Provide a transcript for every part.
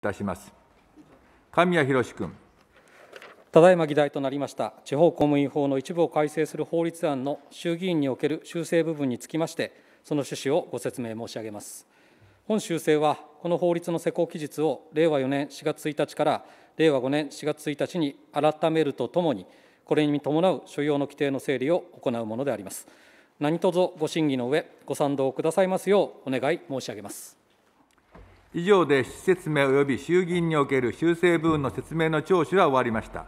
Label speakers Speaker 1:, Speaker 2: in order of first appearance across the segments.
Speaker 1: いたします
Speaker 2: 神谷博君ただいま議題となりました地方公務員法の一部を改正する法律案の衆議院における修正部分につきましてその趣旨をご説明申し上げます本修正はこの法律の施行期日を令和4年4月1日から令和5年4月1日に改めるとともにこれに伴う所要の規定の整理を行うものであります何卒ご審議の上ご賛同くださいますようお願い申し上げます以上で施設名及
Speaker 3: び衆議院における修正部分の説明の聴取は終わりました。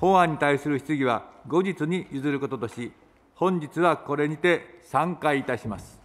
Speaker 3: 本案に対する質疑は後日に譲ることとし、本日はこれにて散会いたします。